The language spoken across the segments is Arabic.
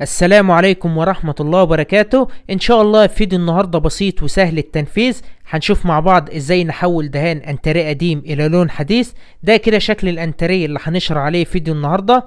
السلام عليكم ورحمة الله وبركاته ان شاء الله فيديو النهاردة بسيط وسهل التنفيذ هنشوف مع بعض ازاي نحول دهان انتري قديم الى لون حديث ده كده شكل الانتري اللي هنشرح عليه فيديو النهاردة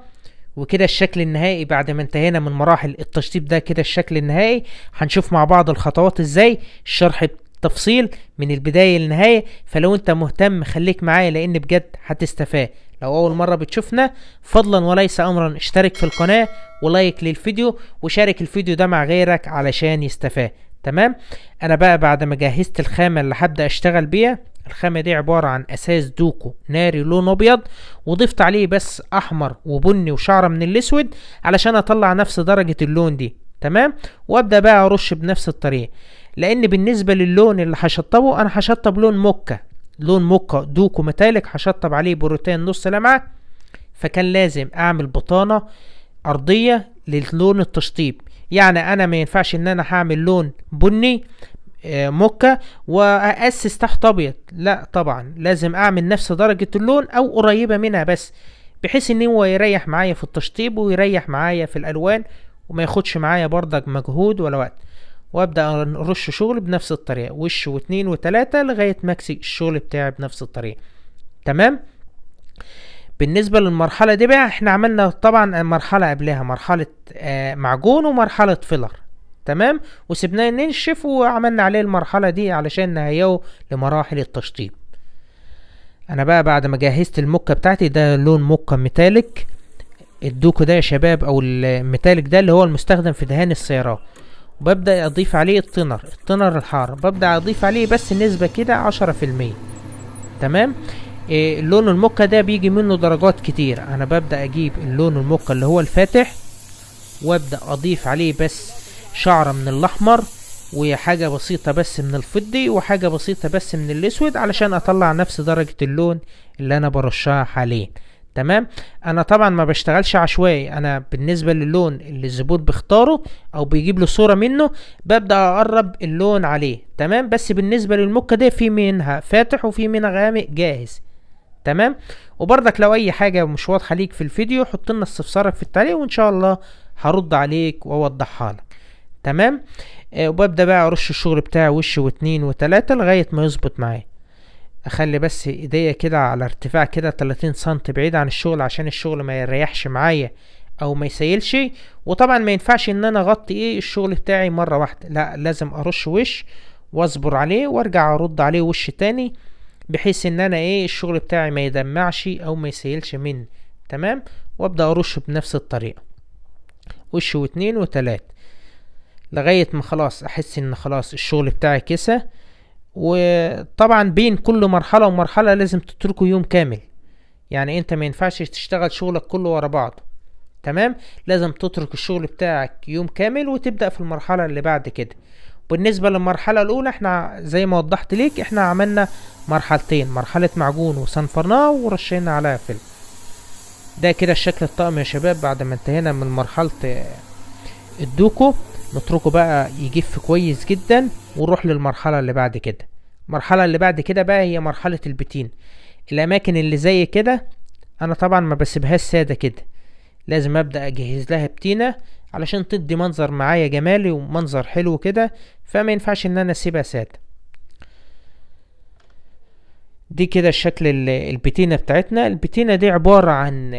وكده الشكل النهائي بعد ما انتهينا من مراحل التشطيب ده كده الشكل النهائي هنشوف مع بعض الخطوات ازاي الشرح تفصيل من البداية للنهاية فلو انت مهتم خليك معايا لان بجد هتستفاد لو اول مرة بتشوفنا فضلا وليس امرا اشترك في القناة ولايك للفيديو وشارك الفيديو ده مع غيرك علشان يستفاد تمام انا بقى بعد ما جهزت الخامة اللي هبدأ اشتغل بيها الخامة دي عبارة عن أساس دوكو ناري لون أبيض وضفت عليه بس أحمر وبني وشعرة من الأسود علشان أطلع نفس درجة اللون دي تمام وابدا بقى ارش بنفس الطريقه لان بالنسبه للون اللي هشطبه انا هشطب لون موكا لون موكا دوكو ميتاليك هشطب عليه بروتين نص لمعه فكان لازم اعمل بطانه ارضيه للون التشطيب يعني انا ما ينفعش ان انا هعمل لون بني آه، موكا واسس تحت ابيض لا طبعا لازم اعمل نفس درجه اللون او قريبه منها بس بحيث ان هو يريح معايا في التشطيب ويريح معايا في الالوان وما ياخدش معايا بردك مجهود ولا وقت وابدا ارش شغل بنفس الطريقه وش واتنين وتلاته لغايه ما اكسب الشغل بتاعي بنفس الطريقه تمام بالنسبه للمرحله دي بقى احنا عملنا طبعا مرحله قبلها مرحله آه معجون ومرحله فيلر تمام وسبناه ننشف وعملنا عليه المرحله دي علشان نهيئه لمراحل التشطيب انا بقى بعد ما جهزت المكه بتاعتي ده لون مكه ميتاليك الدوكو ده يا شباب او الميتاليك ده اللي هو المستخدم في دهان السيارات وببدأ اضيف عليه التنر التنر الحار ببدأ اضيف عليه بس النسبة كده عشرة في المية تمام إيه اللون الموكا ده بيجي منه درجات كتير انا ببدأ اجيب اللون الموكا اللي هو الفاتح وابدأ اضيف عليه بس شعرة من الاحمر وحاجة بسيطة بس من الفضي وحاجة بسيطة بس من الاسود علشان اطلع نفس درجة اللون اللي انا برشها حاليا تمام انا طبعا ما بشتغلش عشوائي انا بالنسبه للون اللي الزبون بيختاره او بيجيب له صوره منه ببدا اقرب اللون عليه تمام بس بالنسبه للمكه دي في منها فاتح وفي منها غامق جاهز تمام وبرضك لو اي حاجه مش واضحه ليك في الفيديو حط لنا استفسارك في التعليق وان شاء الله هرد عليك واوضحها لك تمام آه، وببدا بقى ارش الشغل بتاعي وش واتنين وتلاته لغايه ما يظبط معايا اخلي بس ايديا كده على ارتفاع كده 30 سم بعيد عن الشغل عشان الشغل ما يريحش معايا او ما يسيلش وطبعا ما ينفعش ان انا اغطي ايه الشغل بتاعي مره واحده لا لازم ارش وش واصبر عليه وارجع ارد عليه وش تاني بحيث ان انا ايه الشغل بتاعي ما يدمعش او ما يسيلش مني تمام وابدا ارش بنفس الطريقه وش واتنين وتلات لغايه ما خلاص احس ان خلاص الشغل بتاعي كسه وطبعا بين كل مرحله ومرحله لازم تتركه يوم كامل يعني انت ما ينفعش تشتغل شغلك كله ورا بعضه تمام لازم تترك الشغل بتاعك يوم كامل وتبدا في المرحله اللي بعد كده بالنسبه للمرحله الاولى احنا زي ما وضحت ليك احنا عملنا مرحلتين مرحله معجون وصنفرناه ورشينا عليها فيلم ده كده الشكل الطقم يا شباب بعد ما انتهينا من مرحله الدوكو نتركه بقى يجف كويس جدا ونروح للمرحلة اللي بعد كده المرحلة اللي بعد كده بقى هي مرحلة البتين الأماكن اللي زي كده أنا طبعا ما بسيبهاش سادة كده لازم أبدأ أجهز لها بتينة علشان تدي منظر معايا جمالي ومنظر حلو كده فما ينفعش إن أنا أسيبها سادة دي كده شكل البتينة بتاعتنا البتينة دي عبارة عن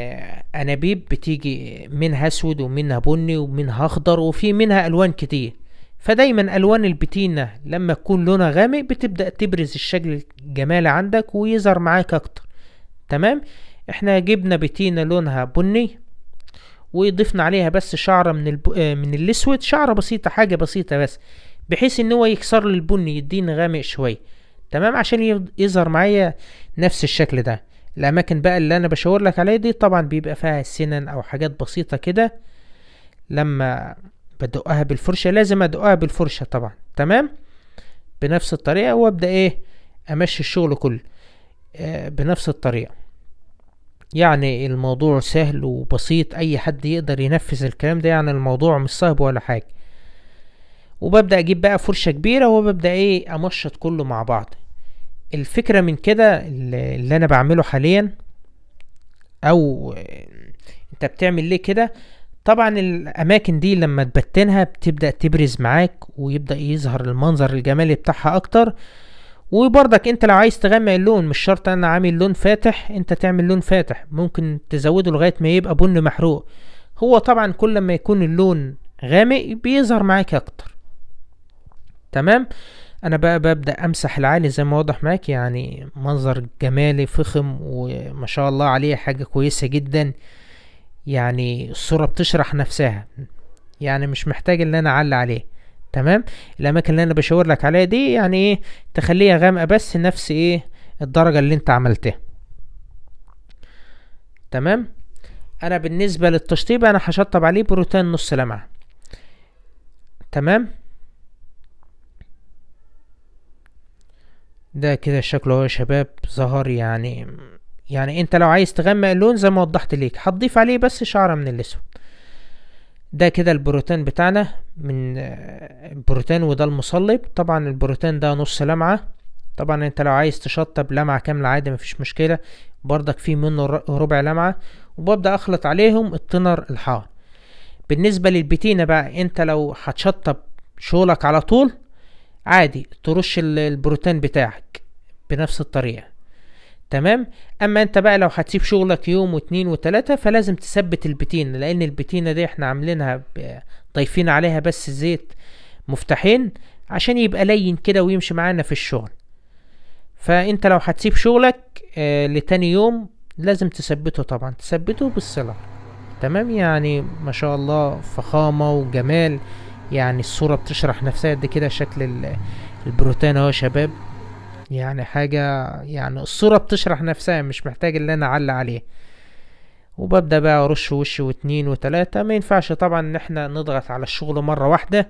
أنابيب بتيجي منها أسود ومنها بني ومنها أخضر وفي منها ألوان كتير فدايما ألوان البتينة لما تكون لونها غامق بتبدأ تبرز الشكل الجمالي عندك ويظهر معاك أكتر تمام احنا جبنا بتينة لونها بني وضفنا عليها بس شعرة من, الب... آه، من الأسود شعرة بسيطة حاجة بسيطة بس بحيث إن هو يكسر البني يديني غامق شوية تمام عشان يظهر معايا نفس الشكل ده الاماكن بقى اللي انا بشاور لك عليها دي طبعا بيبقى فيها سنن او حاجات بسيطه كده لما بدقها بالفرشه لازم ادقها بالفرشه طبعا تمام بنفس الطريقه وابدا ايه امشي الشغل كله آه بنفس الطريقه يعني الموضوع سهل وبسيط اي حد يقدر ينفذ الكلام ده يعني الموضوع مش صعب ولا حاجه وببدا اجيب بقى فرشه كبيره وببدا ايه امشط كله مع بعض الفكرة من كده اللي انا بعمله حاليا او انت بتعمل ليه كده طبعا الاماكن دي لما تبتنها بتبدا تبرز معاك ويبدا يظهر المنظر الجمالي بتاعها اكتر وبرضك انت لو عايز تغمق اللون مش شرط انا عامل لون فاتح انت تعمل لون فاتح ممكن تزوده لغايه ما يبقى بن محروق هو طبعا كل ما يكون اللون غامق بيظهر معاك اكتر تمام انا بقى ببدا امسح العالي زي ما واضح معاك يعني منظر جمالي فخم وما شاء الله عليه حاجه كويسه جدا يعني الصوره بتشرح نفسها يعني مش محتاج ان انا اعلي عليه تمام الاماكن اللي انا بشاور لك عليها دي يعني ايه تخليها غامقه بس نفس ايه الدرجه اللي انت عملتها تمام انا بالنسبه للتشطيب انا هشطب عليه بروتين نص لمعه تمام ده كده شكله يا شباب ظهر يعني يعني انت لو عايز تغمق اللون زي ما وضحت ليك هتضيف عليه بس شعرة من الاسود ده كده البروتين بتاعنا من البروتين وده المصلب طبعا البروتين ده نص لمعة طبعا انت لو عايز تشطب لمعة كاملة عادي مفيش مشكلة بردك فيه منه ربع لمعة وببدأ اخلط عليهم التنر الحار بالنسبة للبتينة بقى انت لو هتشطب شغلك على طول عادي ترش البروتين بتاعك بنفس الطريقة تمام اما انت بقى لو هتسيب شغلك يوم واتنين وتلاتة فلازم تثبت البتينة لان البتينة دي احنا عاملينها ضايفين عليها بس زيت مفتاحين عشان يبقى لين كده ويمشي معانا في الشغل فانت لو هتسيب شغلك آه لتاني يوم لازم تثبته طبعا تثبته بالصلع تمام يعني ما شاء الله فخامة وجمال يعني الصورة بتشرح نفسها قد كده شكل البروتين اهو يا شباب يعني حاجة يعني الصورة بتشرح نفسها مش محتاج اللي انا اعلق عليه وببدأ بقى ارش وش واتنين وتلاتة ما ينفعش طبعا ان احنا نضغط على الشغل مرة واحدة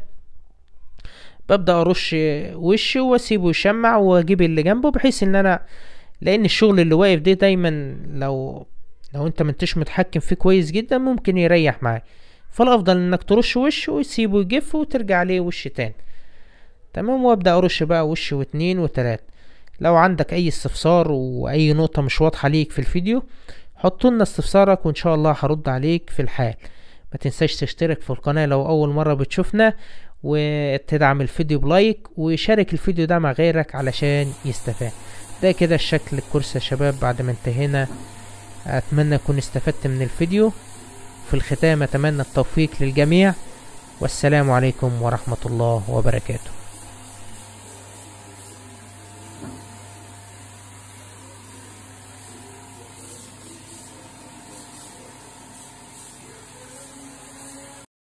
ببدأ ارش وشي واسيبه يشمع واجيب اللي جنبه بحيث ان انا لان الشغل اللي واقف ده دايما لو لو انت منتش متحكم فيه كويس جدا ممكن يريح معاك فالافضل انك ترش وش وتسيبه يجف وترجع عليه وش تاني تمام وابدا ارش بقى وش واتنين وتلات لو عندك اي استفسار واي نقطة مش واضحة ليك في الفيديو حطولنا استفسارك وان شاء الله هرد عليك في الحال ما تنساش تشترك في القناة لو اول مرة بتشوفنا وتدعم الفيديو بلايك وشارك الفيديو ده مع غيرك علشان يستفاد ده كده الشكل الكرسي يا شباب بعد ما انتهينا اتمنى اكون استفدت من الفيديو وفي الختام أتمنى التوفيق للجميع والسلام عليكم ورحمة الله وبركاته